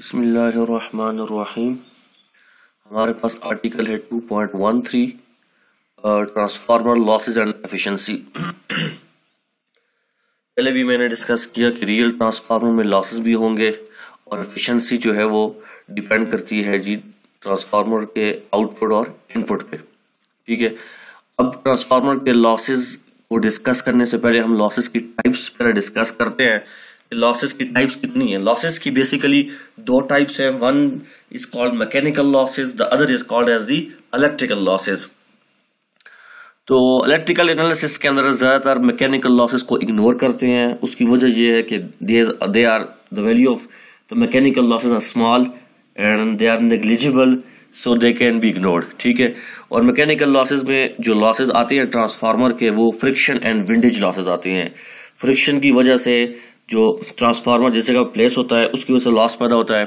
बसमीम हमारे पास आर्टिकल है 2.13 ट्रांसफार्मर लॉसेज एंड एफिशेंसी पहले भी मैंने डिस्कस किया कि रियल ट्रांसफार्मर में लॉसेज भी होंगे और एफिशिएंसी जो है वो डिपेंड करती है जी ट्रांसफार्मर के आउटपुट और इनपुट पे ठीक है अब ट्रांसफार्मर के लॉसेज को डिस्कस करने से पहले हम लॉसेज की टाइप्स पर डिस्कस करते हैं लॉसेस की टाइप्स कितनी है लॉसेस की बेसिकली दो टाइप्स है one is called mechanical losses the other is called as the electrical losses तो इलेक्ट्रिकल एनालिसिस के अंदर ज़्यादातर मैकेनिकल लॉसेस को इग्नोर करते हैं उसकी वजह यह है कि they are the value of the mechanical losses are small and they are negligible so they can be ignored ठीक है और मैकेनिकल लॉसेज में जो लॉसेज आते हैं ट्रांसफार्मर के वो फ्रिक्शन एंड विंडेज लॉसेज आते हैं फ्रिक्शन की वजह से जो ट्रांसफार्मर जैसे का प्लेस होता है उसकी वजह से लॉस पैदा होता है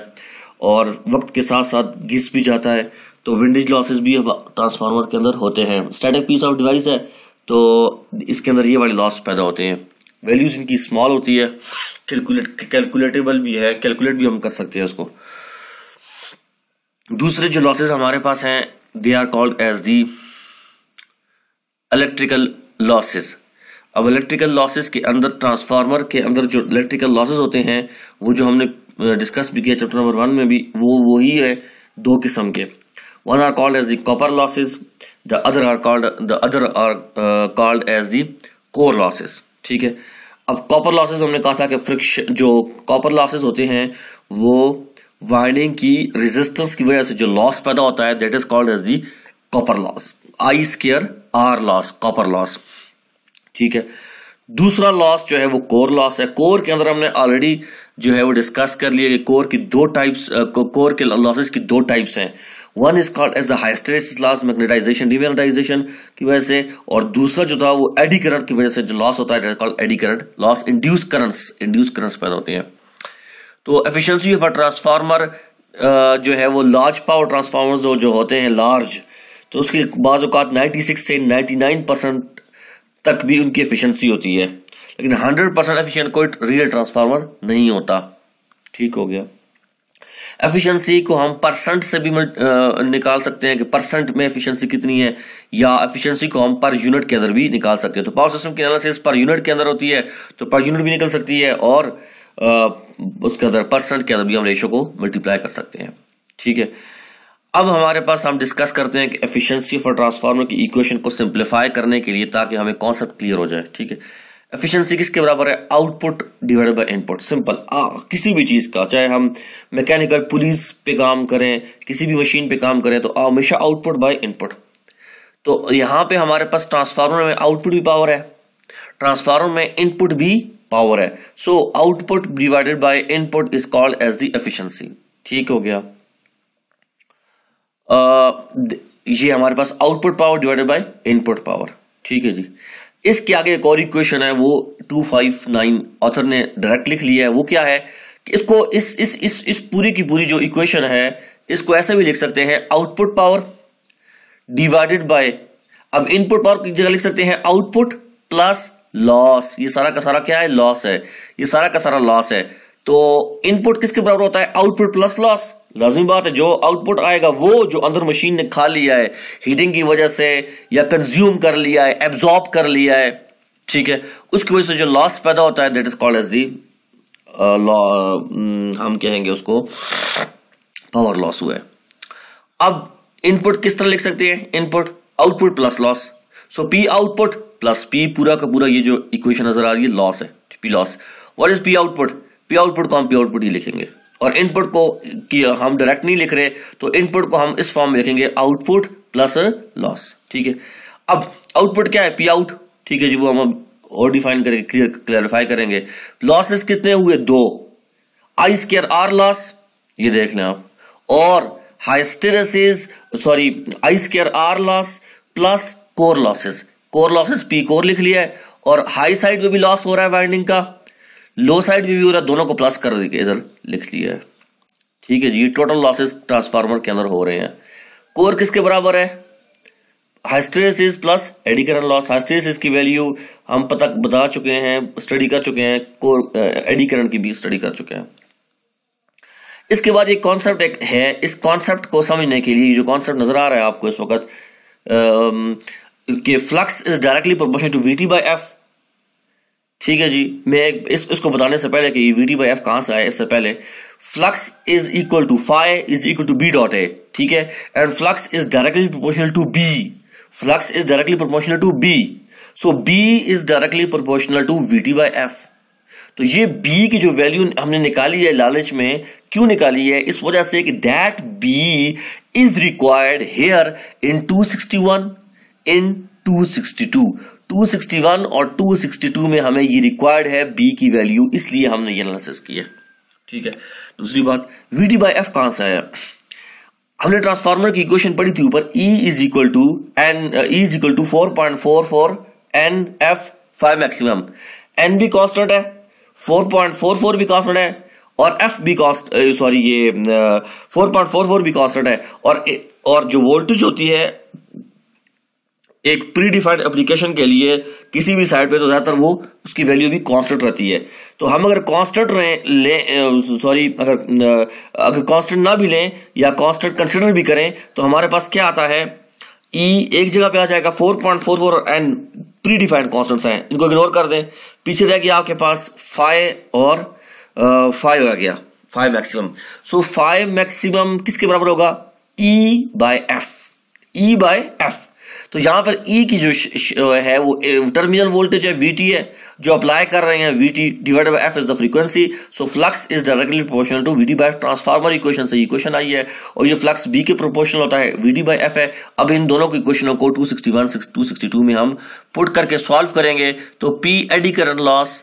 और वक्त के साथ साथ घिस भी जाता है तो विंडेज लॉसेस भी ट्रांसफार्मर के अंदर होते हैं स्टैटिक पीस ऑफ डिवाइस है तो इसके अंदर ये वाले लॉस पैदा होते हैं वैल्यूज इनकी स्मॉल होती है कैलकुलेट कैलकुलेटेबल भी है कैलकुलेट भी हम कर सकते हैं उसको दूसरे जो लॉसेज हमारे पास हैं they are called as the electrical losses अब इलेक्ट्रिकल लॉसेस के अंदर ट्रांसफार्मर के अंदर जो इलेक्ट्रिकल लॉसेस होते हैं वो जो हमने डिस्कस भी किया चैप्टर नंबर वन में भी वो वही है दो किस्म के one are called as the copper losses the other are called the other are called as the core losses ठीक है अब कॉपर लॉसेस हमने कहा था कि फ्रिक्शन जो कॉपर लॉसेस होते हैं वो वाइंडिंग की रेजिस्टेंस की वजह से जो लॉस पैदा होता है that is called as the copper loss I square R loss copper loss ठीक है दूसरा लॉस जो है वो कोर लॉस है कोर के अंदर हमने ऑलरेडी जो है वो डिस्कस कर लिया कि कोर की दो टाइप्स कोर के लॉसेस की दो टाइप्स हैं one is called as the hysteresis loss magnetisation demagnetisation की वजह से और दूसरा जो था वो एडी करंट की वजह से जो लॉस होता है called eddy current loss induce currents induce currents पैदा होते हैं तो एफिशिएंसी ऑफ अ ट्रांसफार्मर जो है वो लार्ज पावर ट्रांसफार्मर जो होते हैं लार्ज तो उसकी बाज़ात नाइन्टी सिक्स से नाइन्टी नाइन परसेंट तक भी उनकी एफिशिएंसी होती है लेकिन 100 परसेंट एफिशियंट कोई रियल ट्रांसफार्मर नहीं होता ठीक हो गया एफिशिएंसी को हम परसेंट से भी निकाल सकते हैं कि परसेंट में एफिशिएंसी कितनी है या एफिशिएंसी को हम पर यूनिट के अंदर भी निकाल सकते हैं तो पावर सिस्टम की एनालिसिस पर यूनिट के अंदर होती है तो पर यूनिट भी निकल सकती है और उसके अंदर परसेंट के अंदर भी हम रेशो को मल्टीप्लाई कर सकते हैं ठीक है अब हमारे पास हम डिस्कस करते हैं कि एफिशिएंसी फॉर ट्रांसफार्मर की इक्वेशन को सिंप्लीफाई करने के लिए ताकि हमें कॉन्सेप्ट क्लियर हो जाए ठीक है एफिशिएंसी किसके बराबर है output divided by input simple uh, किसी भी चीज़ का चाहे हम मैकेनिकल पुलिस पे काम करें किसी भी मशीन पे काम करें तो हमेशा आउटपुट बाय इनपुट तो यहाँ पे हमारे पास ट्रांसफार्मर में आउटपुट भी पावर है ट्रांसफार्मर में इनपुट भी पावर है so output divided by input is called as the efficiency ठीक हो गया ये हमारे पास output power divided by input power ठीक है जी इसके आगे एक और इक्वेशन है वो टू फाइव नाइन ऑथर ने डायरेक्ट लिख लिया है वो क्या है इसको इस इस इस इस पूरी की पूरी जो इक्वेशन है इसको ऐसे भी लिख सकते हैं आउटपुट पावर डिवाइडेड बाय अब इनपुट पावर की जगह लिख सकते हैं आउटपुट प्लस लॉस ये सारा का सारा क्या है लॉस है ये सारा का सारा लॉस है तो इनपुट किसके बराबर होता है आउटपुट प्लस लॉस लाजमी बात है जो आउटपुट आएगा वो जो अंदर मशीन ने खा लिया है हीटिंग की वजह से या कंज्यूम कर लिया है एब्जॉर्ब कर लिया है ठीक है उसकी वजह से जो लॉस पैदा होता है that is called as the हम कहेंगे उसको पावर लॉस हुआ है अब इनपुट किस तरह लिख सकते हैं input output plus loss so P output plus P पूरा का पूरा ये जो इक्वेशन नजर आ रही है लॉस है P loss what is P output P output को हम पी आउटपुट ही लिखेंगे और इनपुट को कि हम डायरेक्ट नहीं लिख रहे तो इनपुट को हम इस फॉर्म में लिखेंगे आउटपुट प्लस लॉस ठीक है अब आउटपुट क्या है पी आउट ठीक है जी वो हम और डिफाइन करेंगे क्लियर क्लैरिफाई करेंगे लॉसेस कितने हुए दो आई स्केयर आर लॉस ये देख लें आप और hysteresis sorry I square R loss plus core losses core losses P core लिख लिया है और हाई साइड पे भी लॉस हो रहा है वाइंडिंग का लो साइड भी व्यू दोनों को प्लस कर देखिए इधर लिख लिया ठीक है जी टोटल लॉसेस ट्रांसफार्मर के अंदर हो रहे हैं कोर किसके बराबर है हाइस्ट्रेसिस प्लस एडिकरण लॉस हाइस्ट्रेसिस की वैल्यू हम पता बता चुके हैं स्टडी कर चुके हैं कोर एडिकरण की भी स्टडी कर चुके हैं इसके बाद एक कॉन्सेप्ट एक है इस कॉन्सेप्ट को समझने के लिए जो कॉन्सेप्ट नजर आ रहा है आपको इस वक्त कि flux is directly proportional to V T by F ठीक है जी मैं इस इसको बताने से पहले कि वी डी बाई एफ कहां से आया इससे पहले flux is equal to five is equal to B dot A ठीक है and flux is directly proportional to B flux is directly proportional to B so B is directly proportional to V T by F तो ये B की जो value हमने निकाली है लालच में क्यों निकाली है इस वजह से कि that B is required here in 261 in 262 261 और 262 में हमें ये रिक्वायर्ड है बी की वैल्यू इसलिए हमने ये एनालिसिस किया ठीक है दूसरी बात वी डी बाई एफ कहां से आया हमने ट्रांसफार्मर की इक्वेशन पढ़ी थी ऊपर E is equal to N E is equal to four point four four N F five maximum N भी कॉन्स्टेंट है फोर पॉइंट फोर फोर भी कॉन्स्टेंट है और एफ भी कॉस्ट सॉरी uh, ये फोर पॉइंट फोर फोर भी constant है और और जो वोल्टेज होती है एक प्री डिफाइंड एप्लीकेशन के लिए किसी भी साइड पे तो ज़्यादातर वो उसकी वैल्यू भी कांस्टेंट रहती है तो हम अगर कांस्टेंट ले सॉरी अगर अगर कांस्टेंट ना भी लें या कांस्टेंट कंसिडर भी करें तो हमारे पास क्या आता है ई e एक जगह पे आ जाएगा 4.44 एन प्री डिफाइंड कॉन्स्टेंट्स हैं इनको इग्नोर कर दें पीछे रह गया आपके पास फाइव और फाइव आ गया five maximum so five maximum किसके बराबर होगा E by F E by F तो यहां पर ई e की जो है वो टर्मिनल वोल्टेज है वी है जो अप्लाई कर रहे हैं V T divide by F is the frequency so flux is directly proportional to V D by transformer equation से इक्वेशन आई है और ये फ्लक्स बी के प्रोपोर्शनल होता है वी डी बाई एफ है अब इन दोनों के इक्वेशनों को two sixty one two sixty two में हम पुट करके सॉल्व करेंगे तो P eddy current loss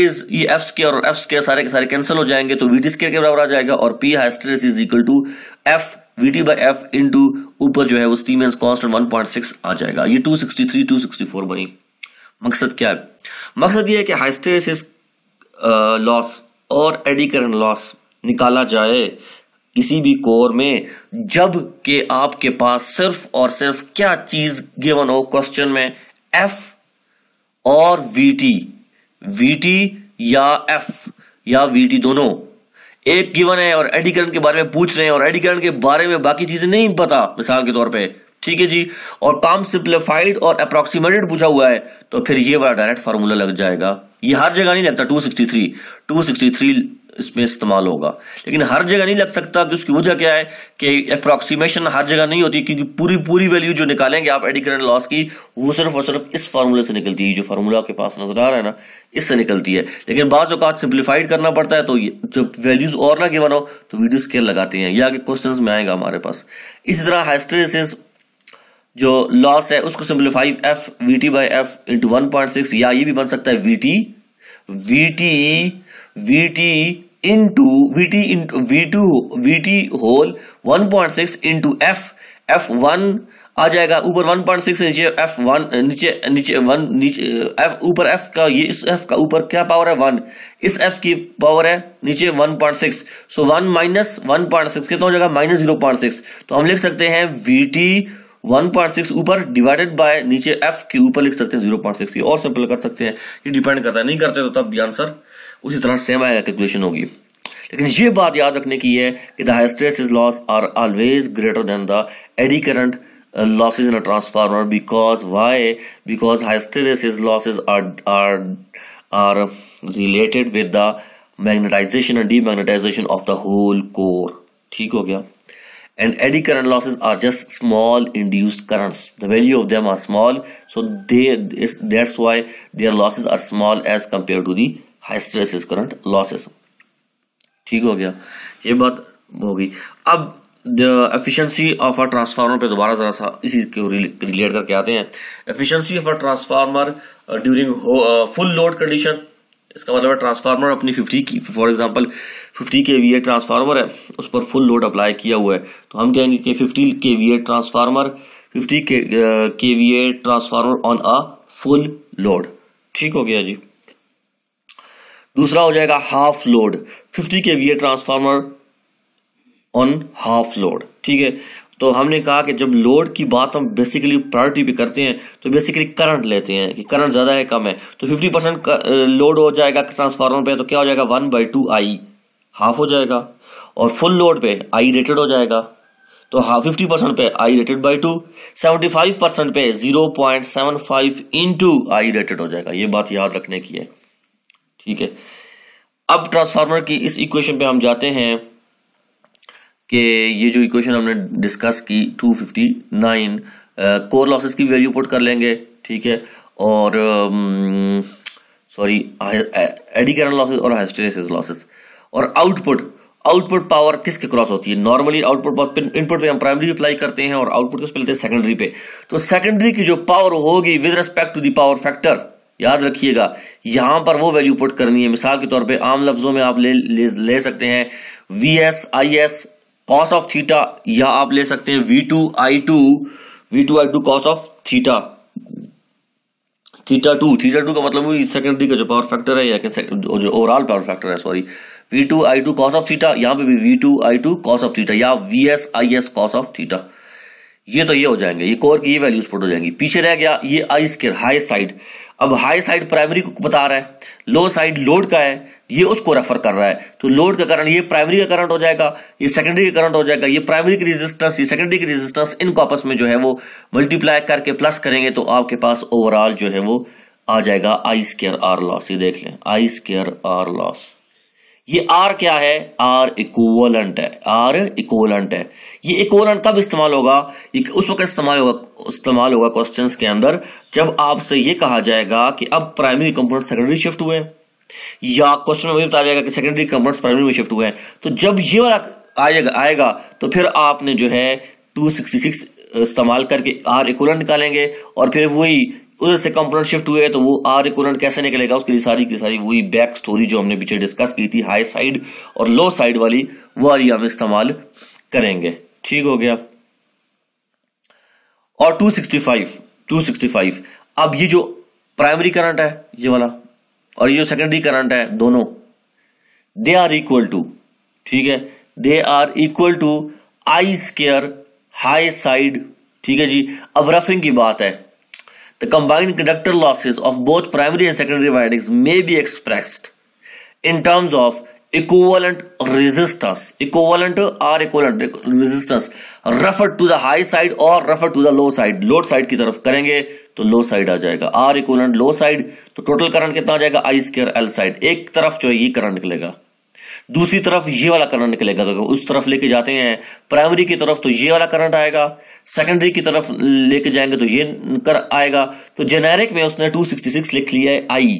is ये एफ स्केयर और एफ स्केयर सारे के सारे कैंसिल हो जाएंगे तो वी डी स्केयर के बराबर आ जाएगा और P hysteresis is equal to F V T by F into ऊपर जो है वो Siemens cost one point six आ जाएगा ये two sixty three two sixty four बनी मकसद क्या है मकसद ये है कि हाइस्टेसिस लॉस uh, और एडी लॉस निकाला जाए किसी भी कोर में जब के आपके पास सिर्फ और सिर्फ क्या चीज गिवन हो क्वेश्चन में एफ और वी टी वी टी या एफ या वी टी दोनों एक गिवन है और एडीकरण के बारे में पूछ रहे हैं और एडीकरण के बारे में बाकी चीजें नहीं पता मिसाल के तौर पे ठीक है जी और काम सिंप्लीफाइड और अप्रोक्सीमेटेड पूछा हुआ है तो फिर ये वाला डायरेक्ट फार्मूला लग जाएगा ये हर जगह नहीं लगता 263 263 इसमें इस्तेमाल होगा लेकिन हर जगह नहीं लग सकता कि उसकी वजह क्या है कि अप्रोक्सीमेशन हर जगह नहीं होती क्योंकि पूरी पूरी वैल्यू जो निकालेंगे आप एडी करंट लॉस की वो सिर्फ और सिर्फ इस फार्मूले से निकलती है जो फार्मूला आपके पास नजर आ रहा है ना इससे निकलती है लेकिन बाज़ अवत सिंप्लीफाइड करना पड़ता है तो जब वैल्यूज और ना गिवन हो तो वीडियो स्केल लगाते हैं या कि क्वेश्चन में आएगा हमारे पास इसी तरह हाइस्ट्रेसिस जो लॉस है उसको simplify F V T by F into one point six या ये भी बन सकता है V T V T V T into vt into v2 vt whole 1.6 F F one आ जाएगा ऊपर 1.6 नीचे एफ वन नीचे नीचे वन नीचे एफ ऊपर एफ का ये इस एफ का ऊपर क्या पावर है वन इस एफ की पावर है नीचे 1.6 so one minus one point six कितना हो जाएगा माइनस जीरो पॉइंट सिक्स तो हम लिख सकते हैं V T one point six ऊपर डिवाइडेड बाय नीचे एफ के ऊपर लिख सकते हैं जीरो पॉइंट सिक्स और सिंपल कर सकते हैं ये डिपेंड करता है नहीं करते तो तब आंसर उसी तरह सेम आएगा कैलकुलेशन होगी लेकिन ये बात याद रखने की है कि the hysteresis loss are always greater than the eddy current losses in transformer because why because hysteresis losses are are are related with the magnetization and demagnetization of the whole core ठीक हो गया and eddy current losses are just small induce currents the value of them are small so that's losses are small as compare to the hysteresis current losses ठीक हो गया ये बात हो गई अब एफिशिएंसी ऑफ अ ट्रांसफार्मर पे दोबारा जरा सा इसी को रिलेट करके आते हैं efficiency of a transformer during full load condition इसका मतलब है ट्रांसफार्मर अपनी 50 की फॉर एग्जांपल 50 के वी ट्रांसफार्मर है उस पर फुल लोड अप्लाई किया हुआ है तो हम कहेंगे कि 50 के वी ट्रांसफार्मर 50 के के V transformer on a full load ठीक हो गया जी दूसरा हो जाएगा half load 50 K VA transformer on half load ठीक है तो हमने कहा कि जब लोड की बात हम बेसिकली प्रायोरिटी पे करते हैं तो बेसिकली करंट लेते हैं कि करंट ज़्यादा है कम है तो 50 परसेंट लोड हो जाएगा ट्रांसफार्मर पे तो क्या हो जाएगा one by two I half हो जाएगा और फुल लोड पे आई रेटेड हो जाएगा तो हाफ फिफ्टी परसेंट पे I rated by two seventy five percent पे zero point seven five into I rated हो जाएगा ये बात याद रखने की है ठीक है अब ट्रांसफार्मर की इस इक्वेशन पे हम जाते हैं कि ये जो इक्वेशन हमने डिस्कस की 259 कोर लॉसेस की वैल्यू पुट कर लेंगे ठीक है और सॉरी एडी करंट लॉसेस और हाइस्टेसिस लॉसेस और आउटपुट आउटपुट पावर किसके क्रॉस होती है नॉर्मली आउटपुट पावर इनपुट पे हम प्राइमरी अप्लाई करते हैं और आउटपुट किस पे लेते हैं सेकेंडरी पे तो सेकेंडरी की जो पावर होगी with respect to the power factor याद रखिएगा यहां पर वो वैल्यू पुट करनी है मिसाल के तौर पे आम लफ्जों में आप ले ले, ले सकते हैं V S I S cos of theta या आप ले सकते हैं V two I two V two I two cos of theta theta two theta two का मतलब सेकेंडरी का जो पावर फैक्टर है या जो ओवरऑल पावर फैक्टर है sorry V two I two cos of theta यहां पर भी V two I two cos of theta या V S I S cos of theta ये तो ये हो जाएंगे ये कोर की ये वैल्यूज पुट हो जाएंगी पीछे रह गया ये आई स्केयर हाई साइड अब हाई साइड प्राइमरी को बता रहा है लो साइड लोड का है ये उसको रेफर कर रहा है तो लोड का करंट ये प्राइमरी का करंट हो जाएगा ये सेकेंडरी का करंट हो जाएगा ये प्राइमरी की रेजिस्टेंस ये सेकेंडरी की रेजिस्टेंस इनको आपस में जो है वो मल्टीप्लाई करके प्लस करेंगे तो आपके पास ओवरऑल जो है वो आ जाएगा आई स्केयर आर लॉस ये देख लें आई स्केयर आर लॉस ये आर क्या है आर इक्वलेंट है आर इक्वलेंट है ये इक्वलेंट कब इस्तेमाल होगा उस वक्त इस्तेमाल होगा इस्तेमाल होगा क्वेश्चन के अंदर जब आपसे ये कहा जाएगा कि अब प्राइमरी कंपोनेंट सेकेंडरी शिफ्ट हुए या क्वेश्चन में बताया जाएगा कि सेकेंडरी कंपोनेंट्स प्राइमरी में शिफ्ट हुए हैं तो जब ये वाला आएगा आएगा तो फिर आपने जो है टू इस्तेमाल करके आर इक्वलेंट निकालेंगे और फिर वही उधर से कंपोनेंट शिफ्ट हुए तो वो आर इक्वलेंट कैसे निकलेगा उसके लिए सारी की सारी वही बैक स्टोरी जो हमने पीछे डिस्कस की थी हाई साइड और लो साइड वाली वो वाली हम इस्तेमाल करेंगे ठीक हो गया और 265 265 अब ये जो प्राइमरी करंट है ये वाला और ये जो सेकेंडरी करंट है दोनों दे आर इक्वल टू ठीक है they are equal to I square high side ठीक है जी अब रफिंग की बात है the combined conductor losses of both primary and secondary windings may be expressed in terms of equivalent resistance equivalent or equivalent resistance referred to the high side or referred to the low side load side ki taraf karenge to low side aa jayega R equivalent low side to total current kitna aa jayega I square L side ek taraf jo ye current current दूसरी तरफ ये वाला current निकलेगा अगर उस तरफ लेके जाते हैं प्राइमरी की तरफ तो ये वाला करंट आएगा सेकेंडरी की तरफ लेके जाएंगे तो ये कर आएगा तो जेनेरिक में उसने 266 लिख लिया है आई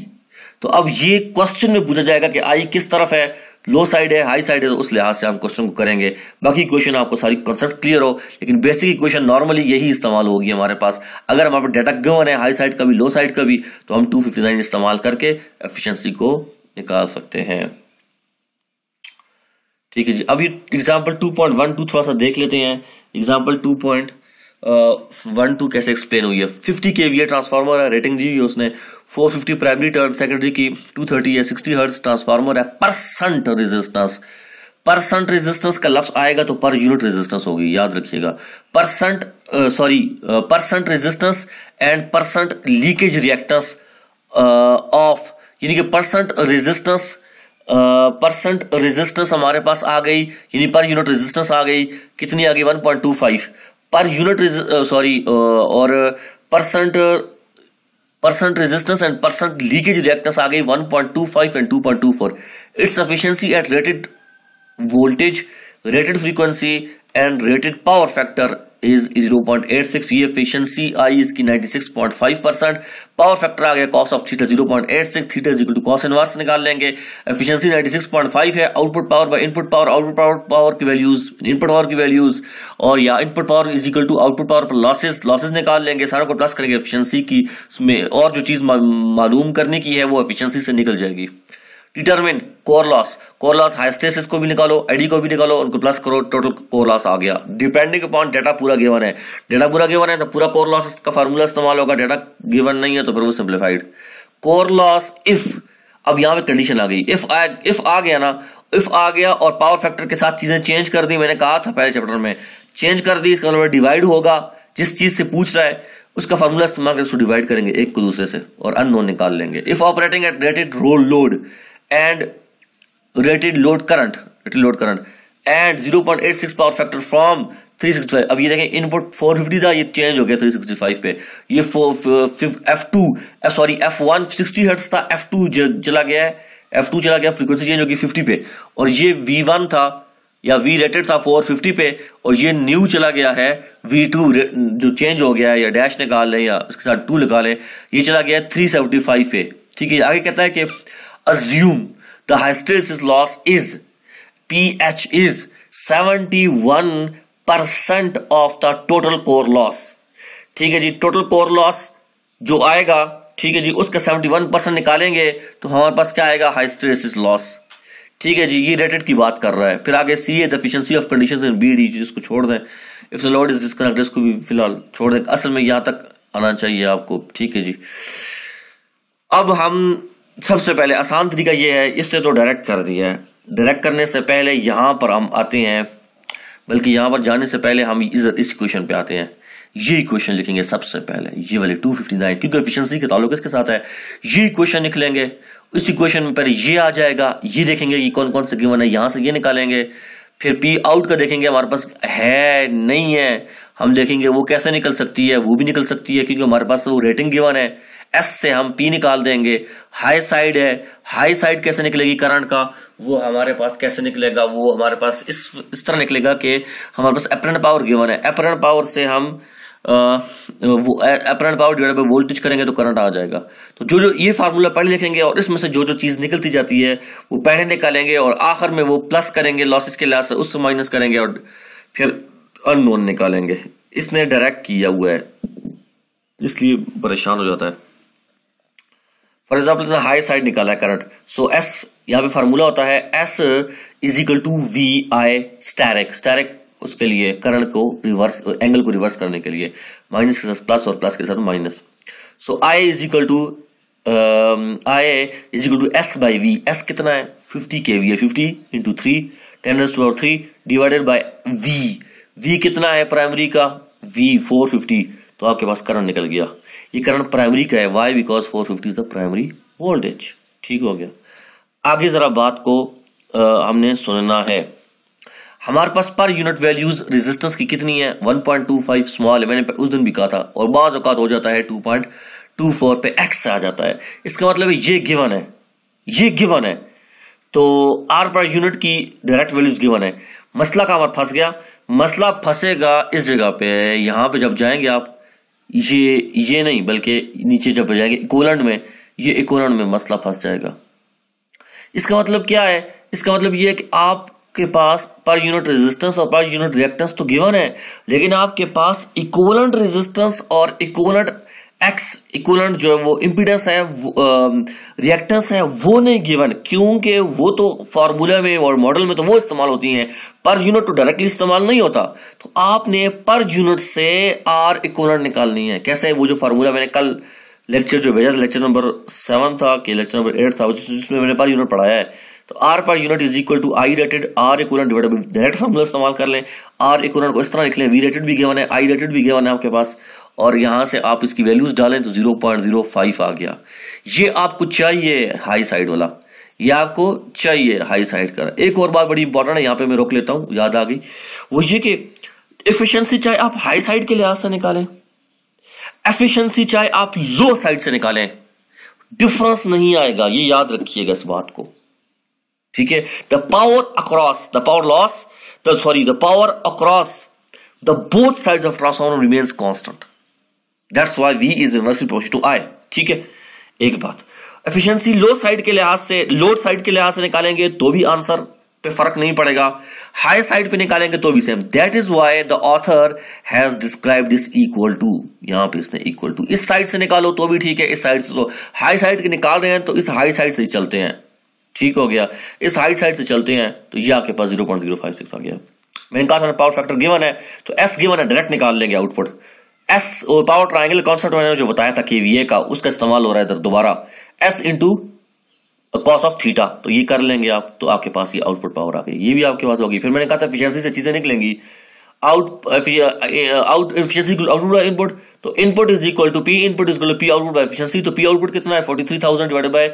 तो अब ये क्वेश्चन में पूछा जाएगा कि आई किस तरफ है लो साइड है हाई साइड है तो उस लिहाज से हम क्वेश्चन को करेंगे बाकी क्वेश्चन आपको सारी कॉन्सेप्ट क्लियर हो लेकिन बेसिक क्वेश्चन नॉर्मली यही इस्तेमाल होगी हमारे पास अगर हमारे पास डाटा गिवन है हाई साइड का भी लो साइड का भी तो हम 259 इस्तेमाल करके एफिशिएंसी को निकाल सकते हैं ठीक है जी अब example two point one two थोड़ा सा देख लेते हैं example two point one two कैसे एक्सप्लेन हुई है फिफ्टी के वी ट्रांसफार्मर है रेटिंग दी हुई है उसने four fifty primary turn secondary की टू थर्टी है सिक्सटी हर्ट्स ट्रांसफार्मर है परसेंट रेजिस्टेंस परसेंट रेजिस्टेंस का लफ्स आएगा तो पर यूनिट रेजिस्टेंस होगी याद रखिएगा percent sorry percent resistance and percent leakage reactors of यानी कि परसेंट रेजिस्टेंस परसेंट रेजिस्टेंस हमारे पास आ गई यानी पर यूनिट रेजिस्टेंस आ गई कितनी आ गई two five per unit sorry और percent percent resistance and percent leakage reactance आ गई five and four its efficiency at rated voltage rated frequency and rated power factor is zero point eight six ये efficiency आई इसकी ninety six point five percent power factor आ गया cos of theta zero point eight six theta equal to cos inverse निकाल लेंगे efficiency ninety six point five है output power by input power output power power की values input power की values और या input power is equal to output power पर losses losses निकाल लेंगे सारों को प्लस करेंगे एफिशियंसी की में और जो चीज मालूम करने की है वो एफिशियंसी से निकल जाएगी determine core loss core loss hysteresis को भी निकालो एडी को भी निकालो उनको प्लस करो टोटल कोर लॉस आ गया डिपेंडिंग अपॉन डेटा पूरा गिवन है डेटा पूरा गिवन है तो पूरा कोर लॉस का फॉर्मूला इस्तेमाल होगा डेटा गिवन नहीं है तो फिर वो सिंप्लीफाइड कोर लॉस इफ अब यहाँ पे कंडीशन आ गई इफ आ, इफ आ गया ना इफ आ गया और पावर फैक्टर के साथ चीजें चेंज कर दी मैंने कहा था पहले चैप्टर में चेंज कर दी इसका मतलब डिवाइड होगा जिस चीज से पूछ रहा है उसका फॉर्मूला इस्तेमाल करके उसको डिवाइड करेंगे एक को दूसरे से और अननोन निकाल लेंगे if operating at rated roll load and rated load current rated load current and 0.86 power factor from 365 अब ये देखें इनपुट 450 था ये चेंज हो गया 365 पे ये F two sorry F one sixty hertz था एफ टू चला गया है एफ टू चला गया फ्रीक्वेंसी चेंज होगी 50 पे और ये वी वन था या वी रेटेड था 450 पे और ये न्यू चला गया है वी टू जो चेंज हो गया है या डैश निकाल लें या इसके साथ टू निकाल लें ये चला गया है 375 पे ठीक है आगे कहता है कि assume the hysteresis loss is pH is 71% of the total core loss ठीक है जी total core loss जो आएगा ठीक है जी उसका 71 परसेंट निकालेंगे तो हमारे पास क्या आएगा हाइस्टेरेसिस लॉस ठीक है जी ये रेटेड की बात कर रहा है फिर आगे C A the efficiency of condition in B D जिसको छोड़ दें if the load is disconnect इसको भी फिलहाल छोड़ दें असल में यहाँ तक आना चाहिए आपको ठीक है जी अब हम सबसे पहले आसान तरीका ये है इससे तो डायरेक्ट कर दिया है डायरेक्ट करने से पहले यहाँ पर हम आते हैं बल्कि यहाँ पर जाने से पहले हम इस क्वेश्चन पे आते हैं ये क्वेश्चन लिखेंगे सबसे पहले ये वाले 259 क्योंकि एफिशिएंसी के ताल्लुक इसके साथ है ये क्वेश्चन लिख लेंगे इस इक्वेशन पर ये आ जाएगा ये देखेंगे कि कौन कौन से गिवन है यहाँ से ये निकालेंगे फिर पी आउट का देखेंगे हमारे पास है नहीं है हम देखेंगे वो कैसे निकल सकती है वो भी निकल सकती है क्योंकि हमारे पास वो रेटिंग गिवन है एस से हम पी निकाल देंगे हाई साइड है हाई साइड कैसे निकलेगी करंट का वो हमारे पास कैसे निकलेगा वो हमारे पास इस इस तरह निकलेगा कि हमारे पास अपरेंट पावर गिवन है अपरेंट पावर से हम आ, वो पावर डिवाइड बाई वोल्टेज करेंगे तो करंट आ जाएगा तो जो जो ये फार्मूला पहले लिखेंगे और इसमें से जो जो चीज़ निकलती जाती है वो पहले निकालेंगे और आखिर में वो प्लस करेंगे लॉसेस के लिहाज से उससे माइनस करेंगे और फिर अन निकालेंगे इसने डायरेक्ट किया हुआ है इसलिए परेशान हो जाता है फॉर एग्जाम्पल हाई साइड निकाला है करंट सो एस यहाँ पे फार्मूला होता है S is equal to V I asterisk asterisk उसके लिए करंट को रिवर्स एंगल को रिवर्स करने के लिए माइनस के साथ प्लस और प्लस के साथ minus so I is equal to I is equal to S by V S कितना है फिफ्टी के वी है fifty into three ten to और three divided by V V कितना है प्राइमरी का वी फोर फिफ्टी तो आपके पास current निकल गया ये करंट प्राइमरी का है why because four fifty is the primary voltage ठीक हो गया आगे ज़रा बात को आ, हमने सुनना है हमारे पास पर यूनिट वैल्यूज रेजिस्टेंस की कितनी है 1.25 स्मॉल है मैंने उस दिन भी कहा था और बाज़ अवत हो जाता है 2.24 पे एक्स आ जाता है इसका मतलब ये गिवन है ये गिवन है तो आर पर यूनिट की डायरेक्ट वैल्यूज गिवन है मसला कहाँ पर फंस गया मसला फंसेगा इस जगह पे यहाँ पे जब जाएंगे आप ये ये नहीं बल्कि नीचे जब जाएंगे इकोलन में ये इकोलन में मसला फंस जाएगा इसका मतलब क्या है इसका मतलब ये है कि आपके पास पर यूनिट रेजिस्टेंस और पर यूनिट रिएक्टेंस तो गिवन है लेकिन आपके पास इकोलेंट रेजिस्टेंस और इकोलेंट एक्स इक्वलेंट जो है वो इम्पीडेंस है रिएक्टेंस um, है वो नहीं गिवन क्योंकि वो तो फार्मूला में और मॉडल में तो वो इस्तेमाल होती हैं पर यूनिट तो डायरेक्टली इस्तेमाल नहीं होता तो आपने पर यूनिट से आर इक्वलेंट निकालनी है कैसे वो जो फार्मूला मैंने कल लेक्चर जो भेजा था लेक्चर नंबर सेवन था कि लेक्चर नंबर एट था जिसमें मैंने पर यूनिट पढ़ाया है तो R per unit is equal to I rated R equivalent equal direct formula इस्तेमाल कर लें आर इक्वलेंट को इस तरह लिख लें वी रेटेड भी गिवन है आई रेटेड भी गिवन है आपके पास और यहां से आप इसकी वैल्यूज डालें तो 0.05 आ गया ये आपको चाहिए हाई साइड वाला ये आपको चाहिए हाई साइड का एक और बात बड़ी इंपॉर्टेंट है यहां पे मैं रोक लेता हूं याद आ गई वो ये कि एफिशिएंसी चाहे आप हाई साइड के लिहाज से निकालें एफिशिएंसी चाहे आप लो साइड से निकालें डिफरेंस नहीं आएगा ये याद रखिएगा इस बात को ठीक है the power across the power loss the sorry the power across the both side of transformer remains constant that's why V is inversely proportional to I ठीक है एक बात एफिशिएंसी लो साइड के लिहाज से लोड साइड के लिहाज से निकालेंगे तो भी आंसर पे फर्क नहीं पड़ेगा हाई साइड पे निकालेंगे तो भी same that is why the author has describe this equal to यहां पे इसने इक्वल टू इस साइड से निकालो तो भी ठीक है इस साइड से तो हाई साइड के निकाल रहे हैं तो इस हाई साइड से ही चलते हैं ठीक हो गया इस हाई साइड से चलते हैं तो ये आपके पास zero point zero five six आ गया मैंने कहा था पावर फैक्टर गिवन है तो एस गिवन है डायरेक्ट निकाल लेंगे आउटपुट एस और पावर ट्राइंगल कॉन्सेप्ट मैंने जो बताया था केवीए का उसका इस्तेमाल हो रहा है इधर दोबारा S into cos of theta तो ये कर लेंगे आप तो आपके पास ये आउटपुट पावर आ गई ये भी आपके पास होगी फिर मैंने कहा था एफिशिएंसी से चीजें निकलेंगी out out efficiency output input तो input is equal to P input is equal to P output by efficiency तो पी आउटपुट कितना है forty three thousand divide by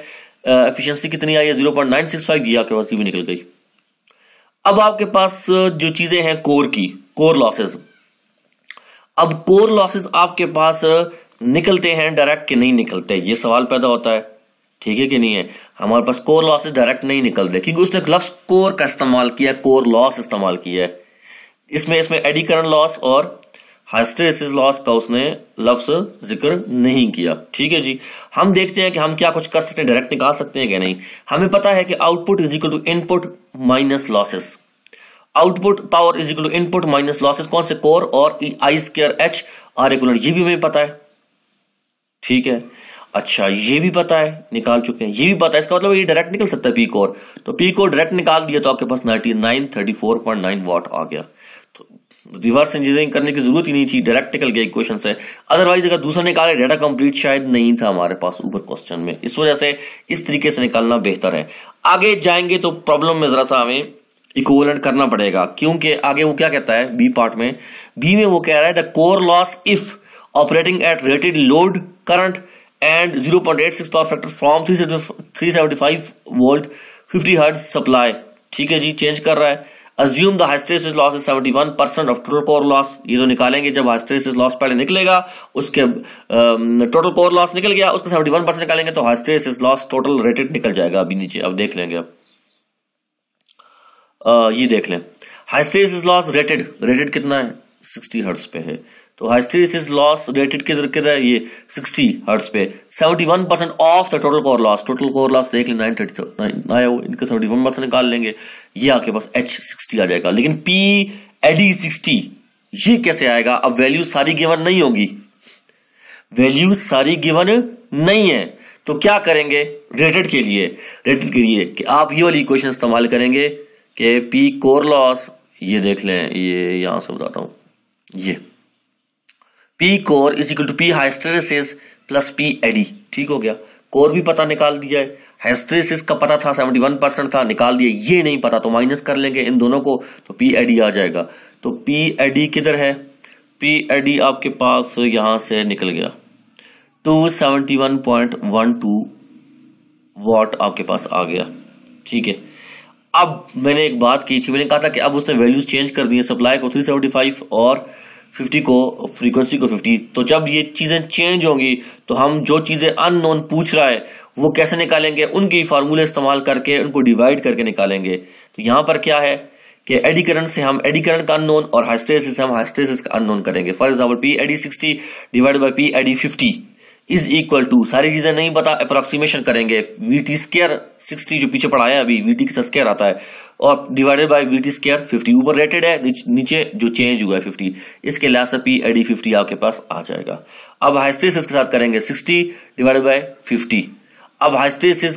efficiency कितनी आई है zero point nine six five ये आपके पास ये भी निकल गई अब आपके पास uh, जो चीजें हैं कोर की कोर लॉसेज अब कोर लॉसेस आपके पास निकलते हैं डायरेक्ट कि नहीं निकलते ये सवाल पैदा होता है ठीक है कि नहीं है हमारे पास कोर लॉसेस डायरेक्ट नहीं निकल रहे क्योंकि उसने लफ्स कोर का इस्तेमाल किया कोर लॉस इस्तेमाल किया है इसमें इसमें एडिकरण लॉस और हाइस्टेसिस लॉस का उसने लफ्स जिक्र नहीं किया ठीक है जी हम देखते हैं कि हम क्या कुछ कर सकते हैं डायरेक्ट निकाल सकते हैं कि नहीं हमें पता है कि output is equal to input minus losses output power is equal input minus losses कौन से कोर और I square H R equal ये भी हमें पता है ठीक है अच्छा ये भी पता है निकाल चुके हैं ये भी पता है इसका मतलब ये डायरेक्ट निकल सकता है पी कोर तो पी कोर डायरेक्ट निकाल दिया तो आपके पास ninety nine thirty four point nine watt आ गया तो रिवर्स इंजीनियरिंग करने की जरूरत ही नहीं थी डायरेक्ट निकल गया क्वेश्चन से अदरवाइज अगर दूसरा निकाले डाटा कंप्लीट शायद नहीं था हमारे पास ऊपर क्वेश्चन में इस वजह से इस तरीके से निकालना बेहतर है आगे जाएंगे तो प्रॉब्लम में जरा सा हमें इक्वलेंट करना पड़ेगा क्योंकि आगे वो क्या कहता है बी पार्ट में बी में वो कह रहा है the core loss if operating at rated load current and 0.86 power factor from three 375 volt fifty hertz supply ठीक है जी चेंज कर रहा है assume the hysteresis loss is seventy one percent of total core loss ये जो तो निकालेंगे जब हाइस्टेसिस लॉस पहले निकलेगा उसके टोटल कोर लॉस निकल गया उसका सेवेंटी वन परसेंट निकालेंगे तो हाइस्टेसिस लॉस टोटल रेटेड निकल जाएगा अभी नीचे अब देख लेंगे अब ये देख लें हाइस्टेरिस लॉस रेटेड रेटेड कितना है सिक्सटी हर्ट्स पे है तो हाइस्टेरिस लॉस रेटेड किधर किधर है ये सिक्सटी हर्ट्स पे seventy one percent of the total core loss total core loss देख लें नाइन 930 तो आया वो इनका सेवेंटी वन परसेंट निकाल लेंगे ये आपके पास एच सिक्सटी आ जाएगा लेकिन पी एडी सिक्सटी ये कैसे आएगा अब वैल्यू सारी गिवन नहीं होगी वैल्यू सारी गिवन नहीं है तो क्या करेंगे रेटेड के लिए रेटेड के लिए कि आप ये वाली इक्वेशन इस्तेमाल करेंगे के पी कोर लॉस ये देख लें ये यहां से बताता हूं ये P core is equal to P hysteresis plus P eddy ठीक हो गया कोर भी पता निकाल दिया है हाइस्टेरेसिस का पता था सेवेंटी वन परसेंट था निकाल दिया ये नहीं पता तो माइनस कर लेंगे इन दोनों को तो पी एडी आ जाएगा तो पी एडी किधर है पी एडी आपके पास यहां से निकल गया two seventy one point one two watt आपके पास आ गया ठीक है अब मैंने एक बात की थी मैंने कहा था कि अब उसने वैल्यूज चेंज कर दी है सप्लाई को 375 और 50 को फ्रीक्वेंसी को 50 तो जब ये चीज़ें चेंज होंगी तो हम जो चीज़ें अननोन पूछ रहा है वो कैसे निकालेंगे उनके फार्मूले इस्तेमाल करके उनको डिवाइड करके निकालेंगे तो यहां पर क्या है कि एडिकरण से हम एडिकरण का अननोन और हाइस्टेसिस से हम हाइस्टेसिस का अननोन करेंगे for example P eddy sixty divide by P eddy fifty is equal to सारी चीजें नहीं पता अप्रोक्सीमेशन करेंगे वी टी स्केयर सिक्सटी जो पीछे पढ़ाया अभी वी टी स्केयर आता है और divided by V T square fifty ऊपर रेटेड है नीचे जो चेंज हुआ है फिफ्टी इसके लिहाज से पी एडी फिफ्टी आपके पास आ जाएगा अब हाइस्टेसिस के साथ करेंगे सिक्सटी डिवाइडेड बाय फिफ्टी अब हाइस्टेसिस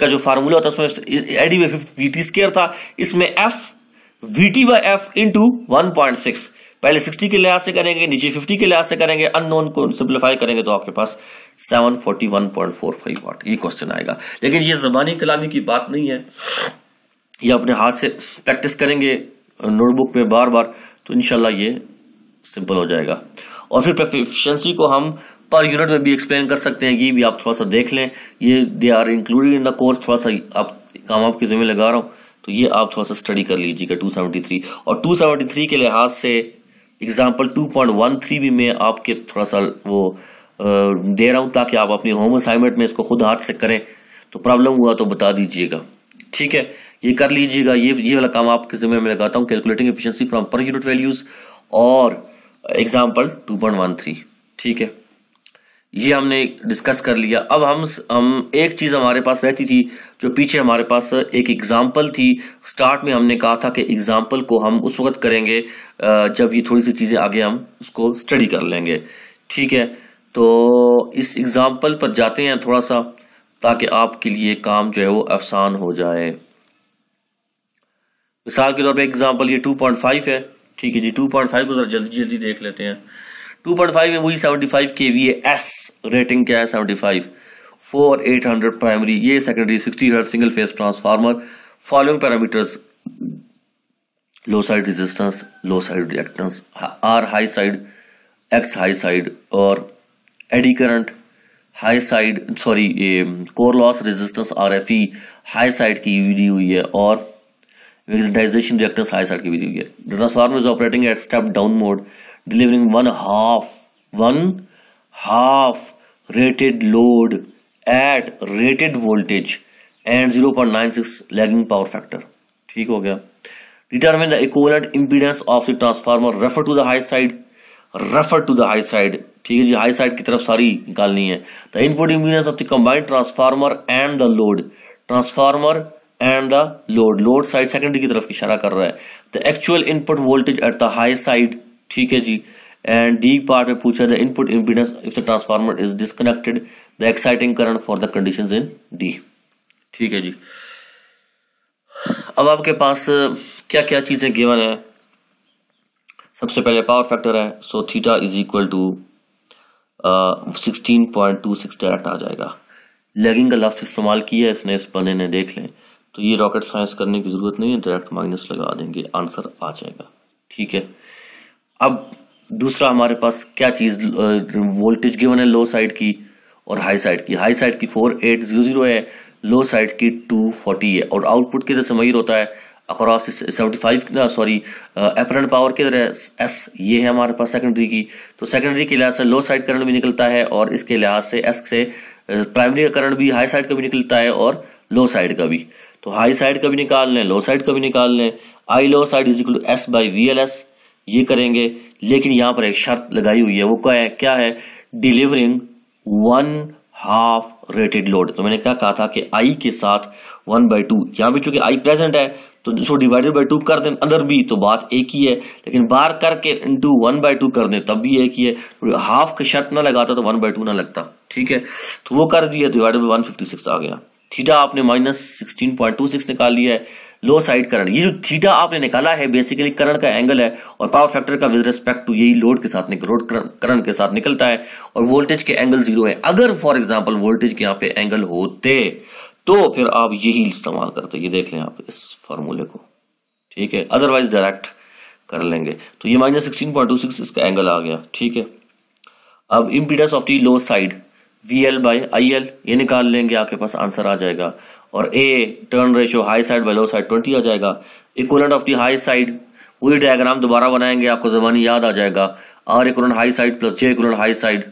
का जो फार्मूला होता है उसमें एडी में वी टी स्केयर था इसमें F V T by F into one point six पहले 60 के लिहाज से करेंगे नीचे 50 के लिहाज से करेंगे अननोन को सिंप्लीफाई करेंगे तो आपके पास 741.45 फोर्टी वाट ये क्वेश्चन आएगा लेकिन ये जबानी कलामी की बात नहीं है ये अपने हाथ से प्रैक्टिस करेंगे नोटबुक में बार बार तो इनशाला ये सिंपल हो जाएगा और फिर प्रफिशंसी को हम पर यूनिट में भी एक्सप्लेन कर सकते हैं ये भी आप थोड़ा सा देख लें ये they are included in the course थोड़ा सा आप काम आपके जिम्मे लगा रहा हूँ तो ये आप थोड़ा सा स्टडी कर लीजिएगा 273 और 273 के लिहाज से एग्जाम्पल 2.13 भी मैं आपके थोड़ा सा वो दे रहा हूँ ताकि आप अपनी होम असाइनमेंट में इसको खुद हाथ से करें तो प्रॉब्लम हुआ तो बता दीजिएगा ठीक है ये कर लीजिएगा ये ये वाला काम आपके जिम्मे में लगाता हूँ calculating efficiency from per unit values और एग्जाम्पल 2.13 ठीक है ये हमने डिस्कस कर लिया अब हम हम एक चीज़ हमारे पास रहती थी जो पीछे हमारे पास एक एग्ज़ाम्पल थी स्टार्ट में हमने कहा था कि एग्ज़ाम्पल को हम उस वक्त करेंगे जब ये थोड़ी सी चीज़ें आगे हम उसको स्टडी कर लेंगे ठीक है तो इस एग्ज़ाम्पल पर जाते हैं थोड़ा सा ताकि आपके लिए काम जो है वो आसान हो जाए मिसाल के तौर पर एग्ज़ाम्पल ये टू पॉइंट फाइव है ठीक है जी टू पॉइंट फाइव को ज़रा जल्दी जल्दी देख लेते हैं टू पॉइंट फाइव में वही seventy five K V S rating क्या है seventy five four eight hundred primary ये secondary sixty hertz single phase transformer following parameters low side resistance low side reactance R high side X high side और eddy current high side sorry core loss resistance R F E high side की दी हुई है और वेगेटाइजेशन reactance high side की दी हुई है transformer is operating at step down mode delivering one half one half rated load at rated voltage and 0.96 lagging power factor ठीक हो गया determine the equivalent impedance of the transformer refer to the high side refer to the high side ठीक है जी high side की तरफ सारी निकालनी है the input impedance of the combined transformer and the load transformer and the load load side secondary की तरफ इशारा कर रहा है the actual input voltage at the high side ठीक है जी एंड डी पार्ट में पूछा था input impedance if the transformer is disconnected the exciting current for the condition in D ठीक है जी अब आपके पास क्या क्या चीज़ें गिवन है सबसे पहले पावर फैक्टर है so theta is equal to sixteen point two six direct आ जाएगा लैगिंग का लफ्स इस्तेमाल किया इसने इस बने ने देख लें तो ये रॉकेट साइंस करने की ज़रूरत नहीं है डायरेक्ट माइनस लगा देंगे आंसर आ जाएगा ठीक है अब दूसरा हमारे पास क्या चीज वोल्टेज गिवन है लो साइड की और हाई साइड की हाई साइड की फोर एट जीरो जीरो है लो साइड की टू फोर्टी है और आउटपुट की तरह मयूर होता है across seventy five sorry apparent power की तरह एस ये है हमारे पास सेकेंडरी की तो सेकेंडरी के लिहाज से लो साइड करंट भी निकलता है और इसके लिहाज से एस से प्राइमरी का करंट भी हाई साइड का भी निकलता है और लो साइड का भी तो हाई साइड का भी निकाल लें लो साइड का भी निकाल लें I low side is equal to S by V L S ये करेंगे लेकिन यहां पर एक शर्त लगाई हुई है वो क्या है क्या है delivering one half rated load तो मैंने क्या कहा था कि आई के साथ वन बाई टू यहां भी चूंकि आई प्रेजेंट है तो इसको डिवाइडेड बाई टू कर दें अंदर भी तो बात एक ही है लेकिन बार करके इंटू वन बाई टू कर दें तब भी एक ही है तो हाफ की शर्त ना लगाता तो वन बाई टू ना लगता ठीक है तो वो कर दिया divided by one fifty six आ गया थीटा आपने minus sixteen point two six निकाल लिया है लो साइड करंट ये जो थीटा आपने निकाला है बेसिकली करंट का एंगल है और पावर फैक्टर का विद रिस्पेक्ट टू यही लोड के साथ निकल लोड करंट के साथ निकलता है और वोल्टेज के एंगल जीरो है अगर फॉर एग्जाम्पल वोल्टेज के यहाँ पे एंगल होते तो फिर आप यही इस्तेमाल करते ये देख लें आप इस फॉर्मूले को ठीक है अदरवाइज डायरेक्ट कर लेंगे तो ये minus sixteen point two six इसका एंगल आ गया ठीक है अब impedance of the low side V L by I L ये निकाल लेंगे आपके पास आंसर आ जाएगा और a turn ratio high side below side twenty आ जाएगा equivalent of the high side पूरी डायग्राम दोबारा बनाएंगे आपको जबानी याद आ जाएगा R equivalent high side plus J equivalent high side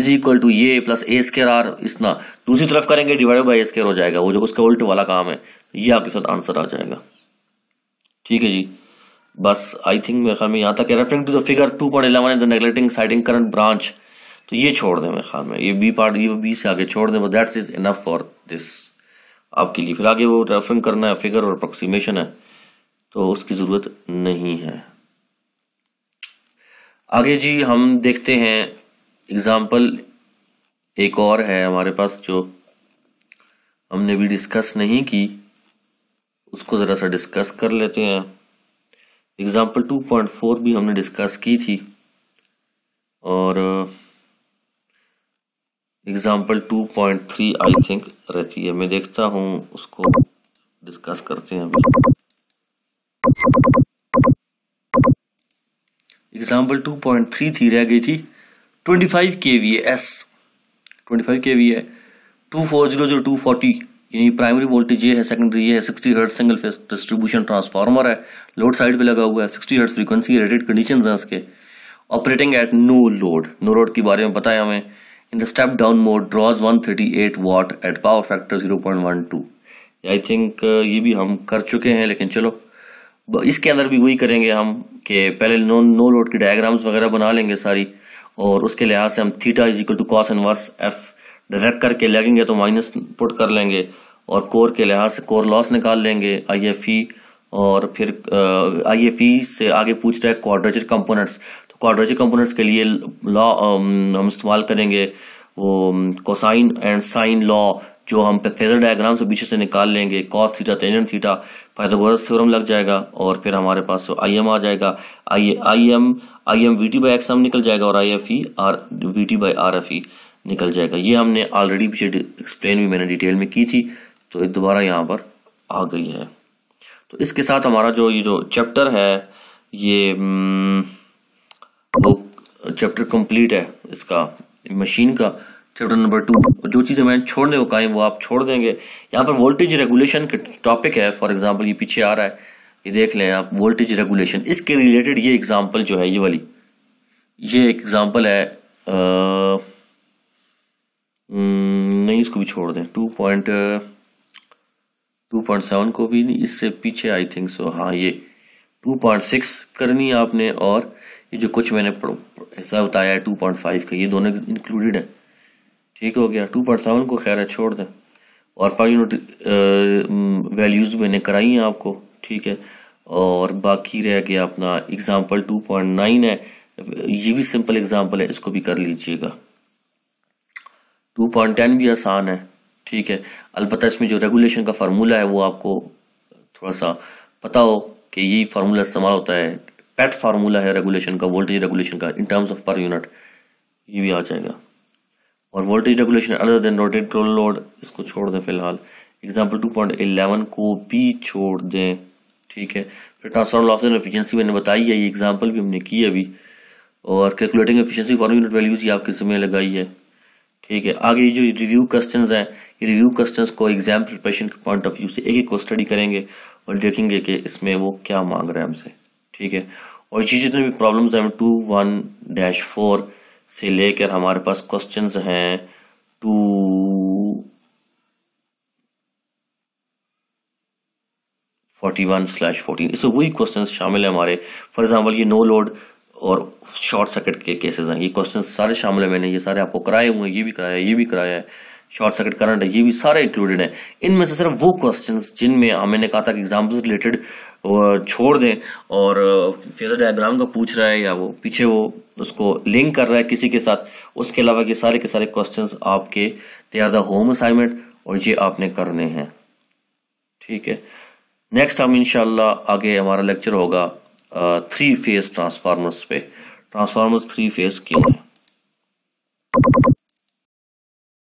is equal to ये प्लस ए स्केयर आर इतना दूसरी तरफ करेंगे डिवाइड बाई ए स्केयर हो जाएगा वो जो उसका उल्ट वाला काम है ये आपके साथ आंसर आ जाएगा ठीक है जी बस आई थिंक मेरे ख्याल में यहाँ तक referring to the figure two point eleven the neglecting siding current branch तो ये छोड़ दें मेरे ख्याल में ये बी पार्ट ये बी से आगे छोड़ दें बस that's is enough for this आपके लिए फिर आगे वो रेफरिंग करना है फिगर और अप्रोक्सीमेशन है तो उसकी ज़रूरत नहीं है आगे जी हम देखते हैं एग्ज़ाम्पल एक और है हमारे पास जो हमने भी डिस्कस नहीं की उसको ज़रा सा डिस्कस कर लेते हैं एग्ज़ाम्पल 2.4 भी हमने डिस्कस की थी और एग्ज़ाम्पल 2.3 आई थिंक रहती है मैं देखता हूँ उसको डिस्कस करते हैं अभी एग्जाम्पल टू पॉइंट थ्री थी रह गई थी ट्वेंटी फाइव के वी है S twenty five K V है two four zero zero two forty यानी प्राइमरी वोल्टेज ये है सेकेंडरी ये है sixty hertz single phase distribution transformer है लोड साइड पे लगा हुआ है sixty hertz frequency rated condition है इसके operating at no load no load के बारे में बताया हमें in the step down mode draws 138 watt at power factor 0.12 I think ये भी हम कर चुके हैं लेकिन चलो इसके अंदर भी वही करेंगे हम कि पहले नो नो लोड की डायग्राम्स वगैरह बना लेंगे सारी और उसके लिहाज से हम theta is equal to cos verse F direct करके लगेंगे तो माइनस पुट कर लेंगे और कोर के लिहाज से कोर लॉस निकाल लेंगे आई एफ ई और फिर आई एफ ई से आगे पूछ रहा है क्वाड्रेचर कंपोनेंट्स क्वाड्रेटिक कंपोनेंट्स के लिए लॉ um, हम इस्तेमाल करेंगे वो कोसाइन एंड साइन लॉ जो हम फेजर डायग्राम से पीछे से निकाल लेंगे cos theta tangent theta Pythagoras theorem लग जाएगा और फिर हमारे पास आई एम आ जाएगा I I M I M V T by X M निकल जाएगा और I F E R V T by R F E निकल जाएगा ये हमने ऑलरेडी पीछे एक्सप्लेन भी मैंने डिटेल में की थी तो ये दोबारा यहाँ पर आ गई है तो इसके साथ हमारा जो ये जो चैप्टर है ये um, वो चैप्टर कंप्लीट है इसका मशीन का चैप्टर नंबर टू जो चीज़ें मैंने छोड़ने को कहा वो आप छोड़ देंगे यहाँ पर वोल्टेज रेगुलेशन का टॉपिक है फॉर एग्जाम्पल ये पीछे आ रहा है ये देख लें आप वोल्टेज रेगुलेशन इसके रिलेटेड ये एग्जाम्पल जो है ये वाली ये एक एग्जाम्पल है आ, हम्म, नहीं इसको भी छोड़ दें two point two point seven को भी नहीं इससे पीछे आई थिंक सो हाँ ये टू पॉइंट सिक्स करनी है आपने और ये जो कुछ मैंने हिस्सा बताया है टू पॉइंट फाइव का ये दोनों इंक्लूडेड है ठीक हो गया टू पॉइंट सेवन को खैर है छोड़ दें और पर यूनिट वैल्यूज़ मैंने कराई हैं आपको ठीक है और बाकी रह गया अपना एग्ज़ाम्पल टू पॉइंट नाइन है ये भी सिंपल एग्ज़ाम्पल है इसको भी कर लीजिएगा टू पॉइंट टेन भी आसान है ठीक है अलबत्त इसमें जो रेगुलेशन का फार्मूला है वो आपको थोड़ा सा पता हो कि ये फार्मूला इस्तेमाल होता है पैथ फार्मूला है रेगुलेशन का वोल्टेज रेगुलेशन का in terms of per unit ये भी आ जाएगा और voltage regulation other than rotate toll load इसको छोड़ दें फिलहाल एग्जाम्पल टू पॉइंट एलेवन को भी छोड़ दें ठीक है फिर ट्रांसफॉर्म लॉस एंड एफिशिएंसी मैंने बताई है ये एग्जाम्पल भी हमने की अभी और calculating efficiency per unit values ये आपके समय लगाई है ठीक है आगे जो रिव्यू क्वेश्चंस हैं ये रिव्यू क्वेश्चंस को एग्जाम प्रिपरेशन के पॉइंट ऑफ व्यू से एक एक को स्टडी करेंगे और देखेंगे कि इसमें वो क्या मांग रहे हैं हमसे ठीक है और ये जितने भी प्रॉब्लम्स हैं टू वन डैश फोर से लेकर हमारे पास क्वेश्चन हैं two forty one slash fourteen इसमें वही क्वेश्चन शामिल है हमारे फॉर एग्जाम्पल ये नो लोड और शॉर्ट सर्किट के केसेस हैं ये क्वेश्चन सारे शामिल है मैंने ये सारे आपको कराए हुए हैं ये भी कराया है ये भी कराया है शॉर्ट सर्किट करंट है ये भी सारे इंक्लूडेड हैं इनमें से सिर्फ वो क्वेश्चन जिनमें हाँ, मैंने कहा था कि एग्जाम्पल्स रिलेटेड छोड़ दें और फेजर डायग्राम का पूछ रहा है या वो पीछे वो उसको लिंक कर रहा है किसी के साथ उसके अलावा ये सारे के सारे क्वेश्चन आपके they are the home assignment और ये आपने करने हैं ठीक है नेक्स्ट हम इनशाला आगे हमारा लेक्चर होगा थ्री फेज ट्रांसफार्मर्स पे ट्रांसफार्मर्स थ्री फेज क्यों है